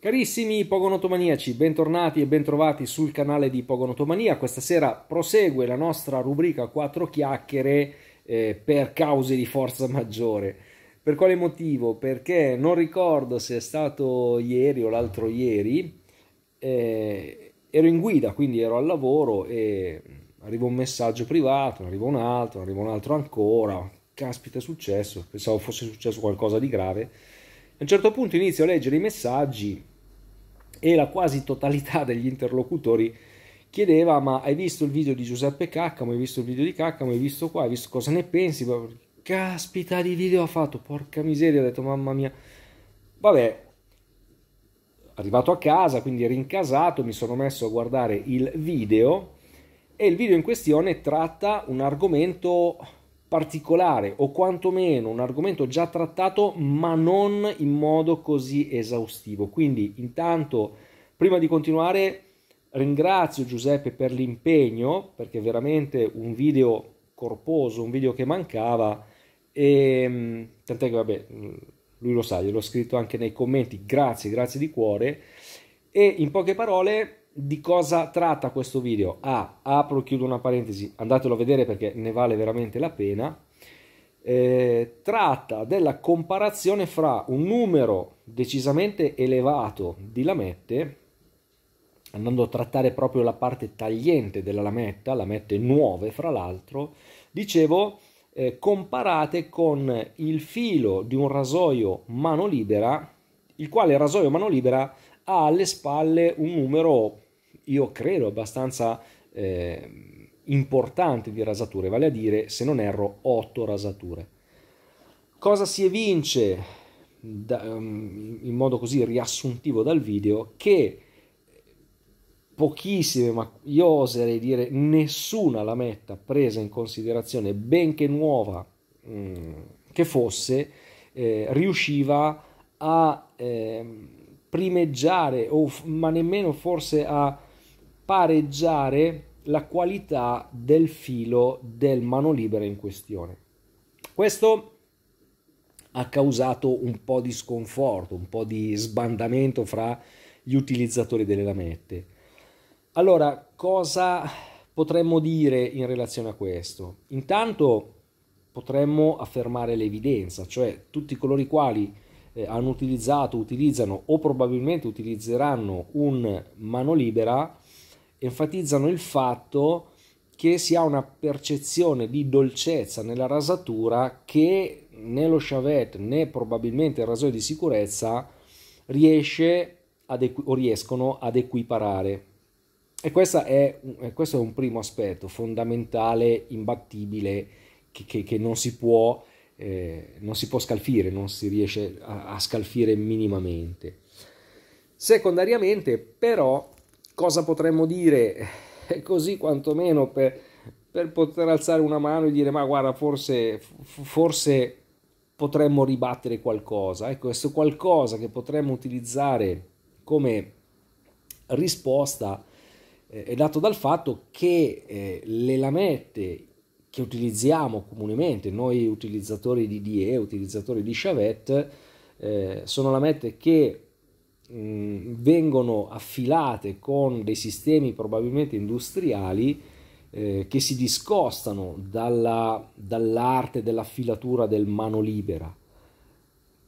Carissimi Pogonotomaniaci, bentornati e bentrovati sul canale di Pogonotomania. Questa sera prosegue la nostra rubrica 4 chiacchiere eh, per cause di forza maggiore. Per quale motivo? Perché non ricordo se è stato ieri o l'altro ieri, eh, ero in guida, quindi ero al lavoro e arriva un messaggio privato, arriva un altro, arriva un altro ancora. Caspita, è successo, pensavo fosse successo qualcosa di grave. A un certo punto inizio a leggere i messaggi e la quasi totalità degli interlocutori chiedeva ma hai visto il video di Giuseppe Caccamo, hai visto il video di Caccamo, hai visto qua, hai visto cosa ne pensi? Caspita di video ha fatto, porca miseria, ho detto mamma mia. Vabbè, arrivato a casa, quindi rincasato, mi sono messo a guardare il video e il video in questione tratta un argomento particolare o quantomeno un argomento già trattato ma non in modo così esaustivo. Quindi intanto prima di continuare ringrazio Giuseppe per l'impegno perché veramente un video corposo, un video che mancava e ehm, tant'è che vabbè lui lo sa, glielo ho scritto anche nei commenti, grazie, grazie di cuore e in poche parole di cosa tratta questo video? Ah, apro e chiudo una parentesi, andatelo a vedere perché ne vale veramente la pena. Eh, tratta della comparazione fra un numero decisamente elevato di lamette, andando a trattare proprio la parte tagliente della lametta, lamette nuove fra l'altro, dicevo, eh, comparate con il filo di un rasoio mano libera, il quale rasoio mano libera ha alle spalle un numero io credo abbastanza eh, importante di rasature, vale a dire, se non erro, 8 rasature. Cosa si evince da, mm, in modo così riassuntivo dal video? Che pochissime, ma io oserei dire nessuna lametta presa in considerazione, benché nuova mh, mm, che fosse, eh, riusciva a eh, primeggiare, o, ma nemmeno forse a pareggiare la qualità del filo del mano libera in questione. Questo ha causato un po' di sconforto, un po' di sbandamento fra gli utilizzatori delle lamette. Allora, cosa potremmo dire in relazione a questo? Intanto potremmo affermare l'evidenza, cioè tutti coloro i quali eh, hanno utilizzato, utilizzano o probabilmente utilizzeranno un mano manolibera enfatizzano il fatto che si ha una percezione di dolcezza nella rasatura che né lo Chavet né probabilmente il rasoio di sicurezza riesce ad equ- o riescono ad equiparare. E è, questo è un primo aspetto fondamentale, imbattibile, che, che, che non, si può, eh, non, si può, scalfire, non si riesce a, a scalfire minimamente. Secondariamente, però, cosa potremmo dire? È eh, Così quantomeno per, per poter alzare una mano e dire ma guarda forse, forse potremmo ribattere qualcosa. Ecco, questo qualcosa che potremmo utilizzare come risposta eh, è dato dal fatto che eh, le lamette che utilizziamo comunemente, noi utilizzatori di DE, utilizzatori di Chavette, eh, sono lamette che mh, mm, vengono affilate con dei sistemi probabilmente industriali eh, che si discostano dalla, dall'arte dell'affilatura del mano libera.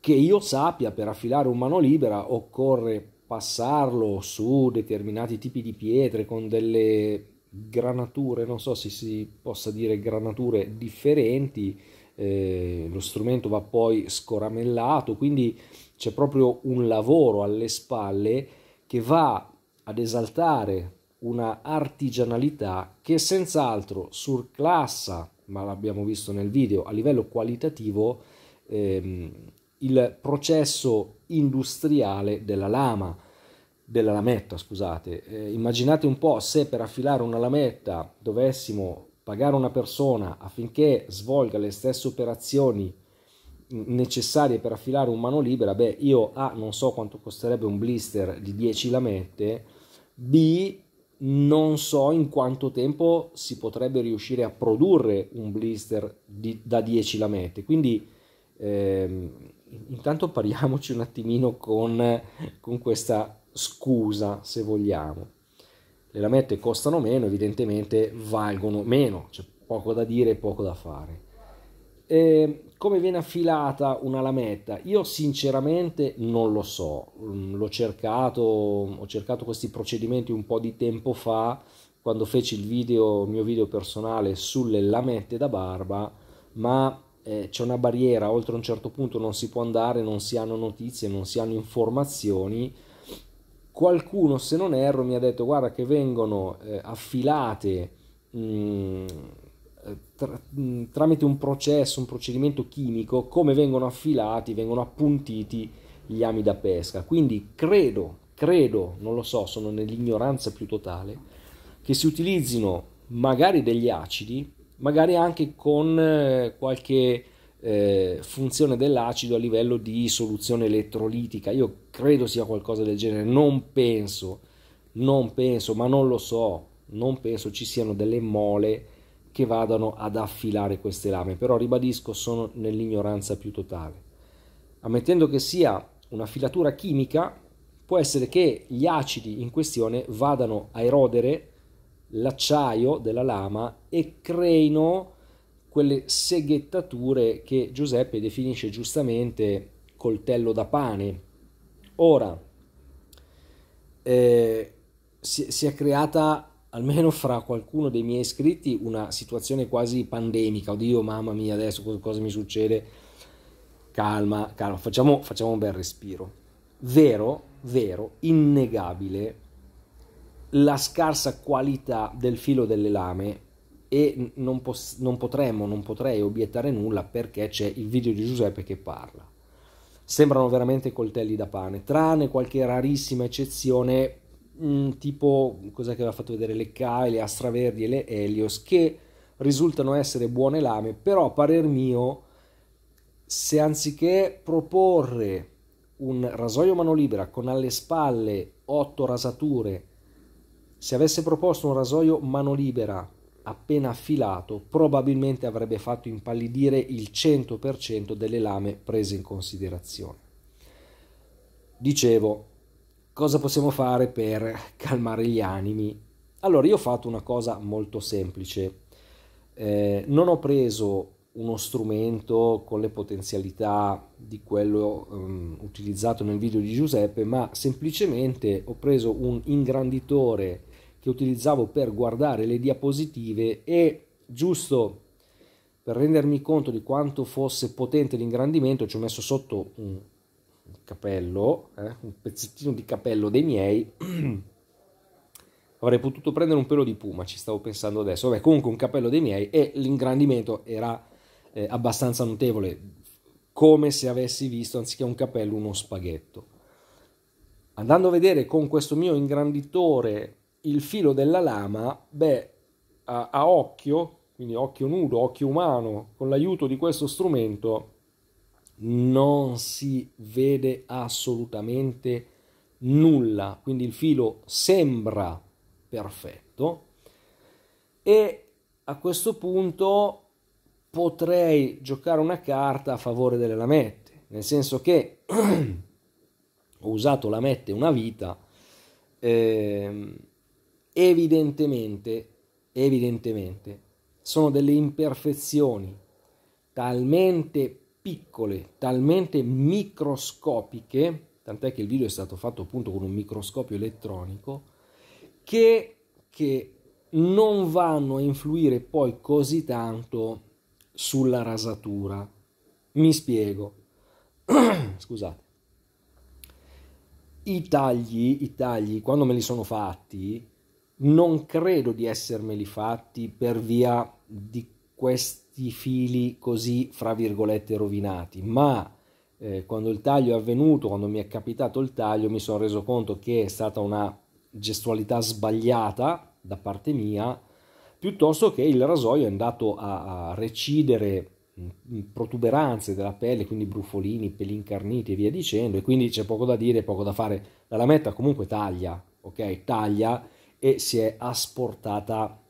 Che io sappia, per affilare un mano libera occorre passarlo su determinati tipi di pietre con delle granature, non so se si possa dire granature differenti, eh, lo strumento va poi scoramellato, quindi c'è proprio un lavoro alle spalle che va ad esaltare una artigianalità che senz'altro surclassa, ma l'abbiamo visto nel video, a livello qualitativo ehm, il processo industriale della lama, della lametta, scusate. Eh, immaginate un po' se per affilare una lametta dovessimo pagare una persona affinché svolga le stesse operazioni mm, necessarie per affilare un mano libera, beh, io A non so quanto costerebbe un blister di 10 lamette, B non so in quanto tempo si potrebbe riuscire a produrre un blister di, da 10 lamette. Quindi ehm, intanto pariamoci un attimino con, con questa scusa, se vogliamo le lamette costano meno, evidentemente valgono meno, c'è poco da dire e poco da fare. E come viene affilata una lametta? Io sinceramente non lo so, mm, l'ho cercato, ho cercato questi procedimenti un po' di tempo fa, quando feci il, video, mio video personale sulle lamette da barba, ma eh, c'è una barriera, oltre a un certo punto non si può andare, non si hanno notizie, non si hanno informazioni qualcuno, se non erro, mi ha detto guarda che vengono eh, affilate mh, mm, eh, tra, mh, mm, tramite un processo, un procedimento chimico, come vengono affilati, vengono appuntiti gli ami da pesca. Quindi credo, credo, non lo so, sono nell'ignoranza più totale, che si utilizzino magari degli acidi, magari anche con eh, qualche eh, funzione dell'acido a livello di soluzione elettrolitica. Io credo sia qualcosa del genere, non penso, non penso, ma non lo so, non penso ci siano delle mole che vadano ad affilare queste lame, però ribadisco sono nell'ignoranza più totale. Ammettendo che sia una filatura chimica, può essere che gli acidi in questione vadano a erodere l'acciaio della lama e creino quelle seghettature che Giuseppe definisce giustamente coltello da pane. Ora, eh, si, si è creata almeno fra qualcuno dei miei iscritti una situazione quasi pandemica. Oddio, mamma mia, adesso cosa mi succede? Calma, calma, facciamo, facciamo un bel respiro. Vero, vero, innegabile la scarsa qualità del filo delle lame e non, pos- non potremmo, non potrei obiettare nulla perché c'è il video di Giuseppe che parla. Sembrano veramente coltelli da pane, tranne qualche rarissima eccezione, mh, mm, tipo cos'è che aveva fatto vedere le K, le Astraverdi e le Helios, che risultano essere buone lame, però a parer mio, se anziché proporre un rasoio mano libera con alle spalle 8 rasature, se avesse proposto un rasoio mano libera appena affilato probabilmente avrebbe fatto impallidire il 100% delle lame prese in considerazione. Dicevo, cosa possiamo fare per calmare gli animi? Allora, io ho fatto una cosa molto semplice. Eh, non ho preso uno strumento con le potenzialità di quello um, utilizzato nel video di Giuseppe, ma semplicemente ho preso un ingranditore che utilizzavo per guardare le diapositive e giusto per rendermi conto di quanto fosse potente l'ingrandimento ci ho messo sotto un capello, eh, un pezzettino di capello dei miei. Avrei potuto prendere un pelo di puma, ci stavo pensando adesso. Vabbè, comunque un capello dei miei e l'ingrandimento era eh, abbastanza notevole, come se avessi visto anziché un capello uno spaghetto. Andando a vedere con questo mio ingranditore il filo della lama, beh, a, a occhio, quindi occhio nudo, occhio umano, con l'aiuto di questo strumento, non si vede assolutamente nulla, quindi il filo sembra perfetto e a questo punto potrei giocare una carta a favore delle lamette, nel senso che ho usato lamette una vita, ehm, evidentemente, evidentemente, sono delle imperfezioni talmente piccole, talmente microscopiche, tant'è che il video è stato fatto appunto con un microscopio elettronico, che, che non vanno a influire poi così tanto sulla rasatura. Mi spiego. Scusate. I tagli, i tagli, quando me li sono fatti, non credo di essermeli fatti per via di questi fili così, fra virgolette, rovinati, ma eh, quando il taglio è avvenuto, quando mi è capitato il taglio, mi sono reso conto che è stata una gestualità sbagliata da parte mia, piuttosto che il rasoio è andato a, a recidere mm, protuberanze della pelle, quindi brufolini, peli incarniti e via dicendo, e quindi c'è poco da dire, poco da fare. La lametta comunque taglia, ok? Taglia e si è asportata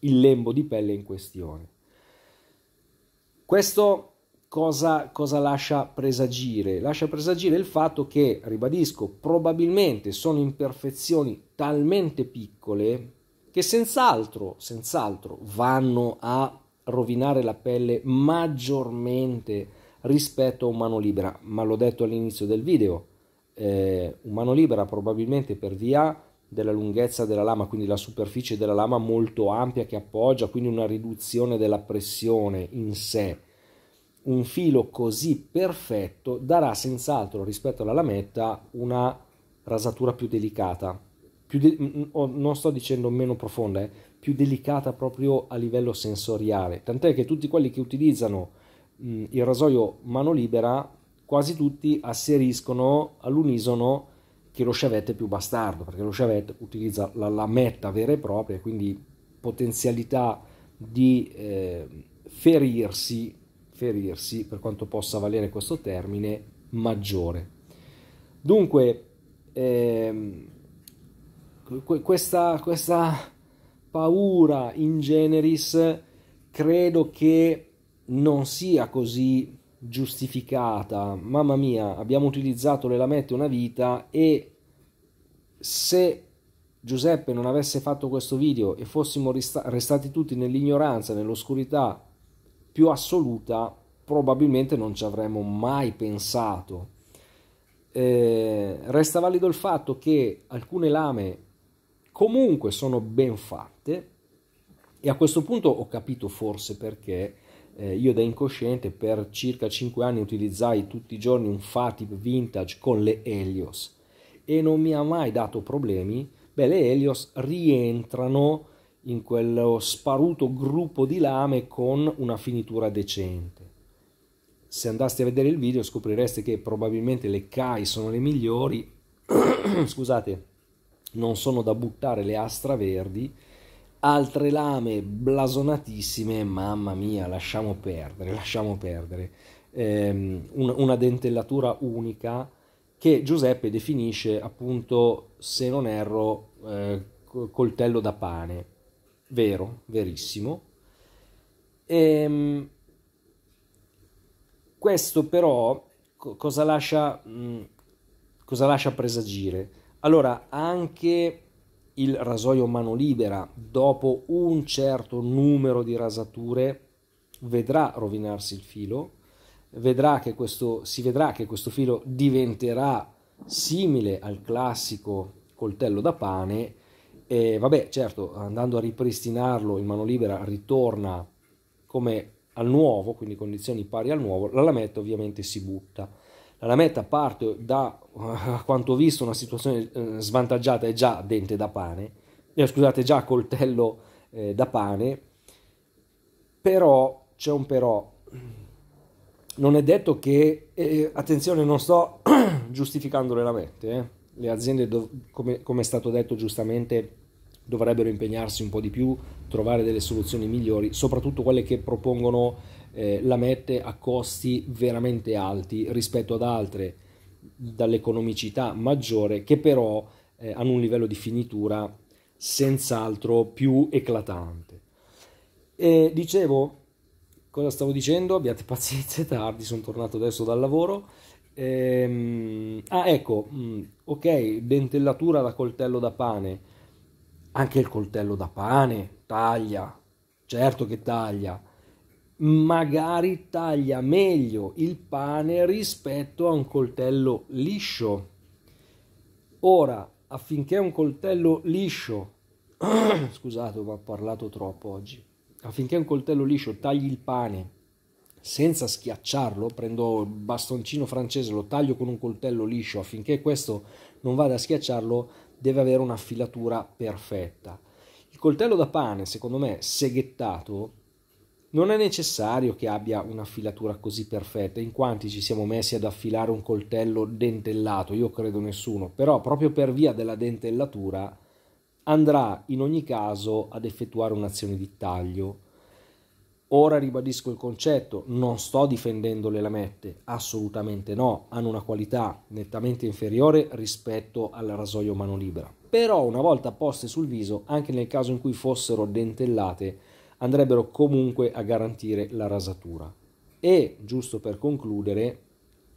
il lembo di pelle in questione. Questo cosa, cosa lascia presagire? Lascia presagire il fatto che, ribadisco, probabilmente sono imperfezioni talmente piccole che senz'altro, senz'altro vanno a rovinare la pelle maggiormente rispetto a un mano libera, ma l'ho detto all'inizio del video, eh, un mano libera probabilmente per via della lunghezza della lama, quindi la superficie della lama molto ampia che appoggia, quindi una riduzione della pressione in sé. Un filo così perfetto darà senz'altro rispetto alla lametta una rasatura più delicata, più de- mm, mm, oh, non sto dicendo meno profonda, eh? più delicata proprio a livello sensoriale, tant'è che tutti quelli che utilizzano mh, mm, il rasoio mano libera, quasi tutti asseriscono all'unisono che lo sciavette è più bastardo, perché lo sciavette utilizza la lametta vera e propria, quindi potenzialità di eh, ferirsi, ferirsi, per quanto possa valere questo termine, maggiore. Dunque, ehm, questa, questa paura in generis credo che non sia così giustificata, mamma mia, abbiamo utilizzato le lamette una vita e se Giuseppe non avesse fatto questo video e fossimo restati tutti nell'ignoranza, nell'oscurità più assoluta, probabilmente non ci avremmo mai pensato. Eh, resta valido il fatto che alcune lame comunque sono ben fatte e a questo punto ho capito forse perché eh, io da incosciente per circa 5 anni utilizzai tutti i giorni un Fatip vintage con le Helios e non mi ha mai dato problemi, beh le Helios rientrano in quello sparuto gruppo di lame con una finitura decente. Se andaste a vedere il video scoprireste che probabilmente le Kai sono le migliori, scusate, non sono da buttare le Astra Verdi, altre lame blasonatissime, mamma mia, lasciamo perdere, lasciamo perdere. Eh, un, una dentellatura unica che Giuseppe definisce appunto, se non erro, eh, coltello da pane. Vero, verissimo. E, ehm, questo però co- cosa, lascia, mh, mm, cosa lascia presagire? Allora, anche il rasoio mano libera dopo un certo numero di rasature vedrà rovinarsi il filo, vedrà che questo, si vedrà che questo filo diventerà simile al classico coltello da pane e vabbè certo andando a ripristinarlo in mano libera ritorna come al nuovo, quindi condizioni pari al nuovo, la lametta ovviamente si butta alla meta parto da, a quanto ho visto, una situazione eh, svantaggiata e già dente da pane, eh, scusate, già coltello eh, da pane, però c'è un però. Non è detto che, eh, attenzione, non sto giustificando la mente, eh. le aziende, dov- come, come è stato detto giustamente, dovrebbero impegnarsi un po' di più, trovare delle soluzioni migliori, soprattutto quelle che propongono eh, la mette a costi veramente alti rispetto ad altre dall'economicità maggiore che però eh, hanno un livello di finitura senz'altro più eclatante. E dicevo, cosa stavo dicendo? Abbiate pazienza, è tardi, sono tornato adesso dal lavoro. Ehm, ah, ecco, mm, ok, dentellatura da coltello da pane. Anche il coltello da pane taglia, certo che taglia, magari taglia meglio il pane rispetto a un coltello liscio. Ora, affinché un coltello liscio, scusate, ho parlato troppo oggi, affinché un coltello liscio tagli il pane senza schiacciarlo, prendo il bastoncino francese, lo taglio con un coltello liscio, affinché questo non vada a schiacciarlo, deve avere una filatura perfetta. Il coltello da pane, secondo me, seghettato, non è necessario che abbia una filatura così perfetta, in quanti ci siamo messi ad affilare un coltello dentellato, io credo nessuno, però proprio per via della dentellatura andrà in ogni caso ad effettuare un'azione di taglio. Ora ribadisco il concetto, non sto difendendo le lamette, assolutamente no, hanno una qualità nettamente inferiore rispetto al rasoio mano libera. Però una volta poste sul viso, anche nel caso in cui fossero dentellate, andrebbero comunque a garantire la rasatura. E, giusto per concludere,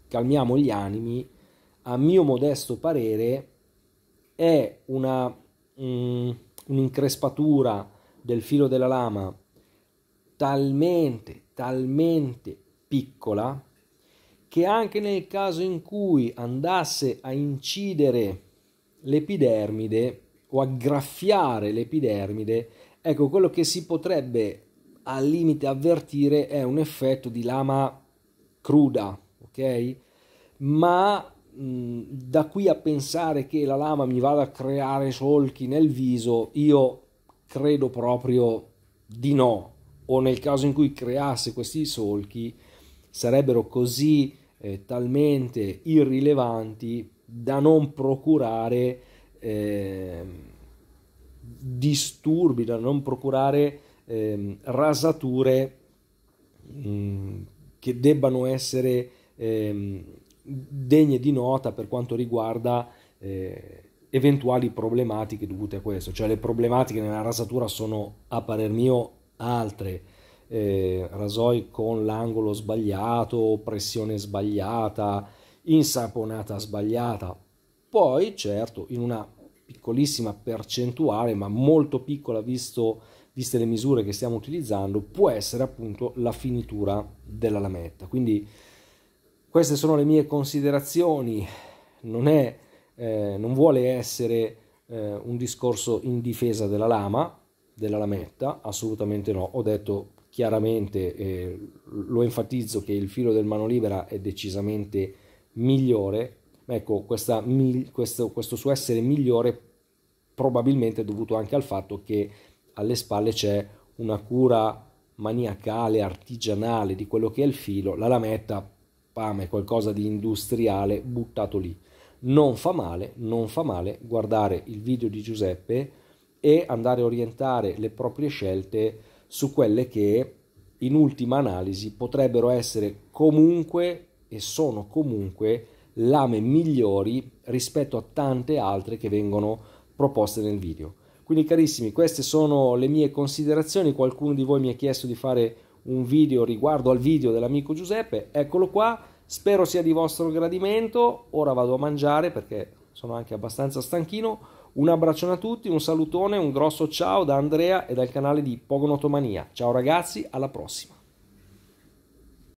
calmiamo gli animi, a mio modesto parere è una, um, un'increspatura del filo della lama talmente, talmente piccola che anche nel caso in cui andasse a incidere l'epidermide o a graffiare l'epidermide, Ecco, quello che si potrebbe al limite avvertire è un effetto di lama cruda, ok? Ma mh, da qui a pensare che la lama mi vada a creare solchi nel viso, io credo proprio di no, o nel caso in cui creasse questi solchi, sarebbero così eh, talmente irrilevanti da non procurare eh, disturbi, da non procurare eh, rasature mh, mm, che debbano essere eh, degne di nota per quanto riguarda eh, eventuali problematiche dovute a questo. Cioè le problematiche nella rasatura sono, a parer mio, altre. Eh, rasoi con l'angolo sbagliato, pressione sbagliata, insaponata sbagliata. Poi, certo, in una piccolissima percentuale, ma molto piccola visto, viste le misure che stiamo utilizzando, può essere appunto la finitura della lametta. Quindi queste sono le mie considerazioni, non, è, eh, non vuole essere eh, un discorso in difesa della lama, della lametta, assolutamente no, ho detto chiaramente, eh, lo enfatizzo che il filo del mano libera è decisamente migliore ma ecco, questa, questo, questo suo essere migliore probabilmente è dovuto anche al fatto che alle spalle c'è una cura maniacale, artigianale di quello che è il filo, la lametta, pam, è qualcosa di industriale buttato lì. Non fa male, non fa male guardare il video di Giuseppe e andare a orientare le proprie scelte su quelle che in ultima analisi potrebbero essere comunque e sono comunque lame migliori rispetto a tante altre che vengono proposte nel video. Quindi carissimi, queste sono le mie considerazioni, qualcuno di voi mi ha chiesto di fare un video riguardo al video dell'amico Giuseppe, eccolo qua, spero sia di vostro gradimento, ora vado a mangiare perché sono anche abbastanza stanchino, un abbraccione a tutti, un salutone, un grosso ciao da Andrea e dal canale di Pogonotomania, ciao ragazzi, alla prossima!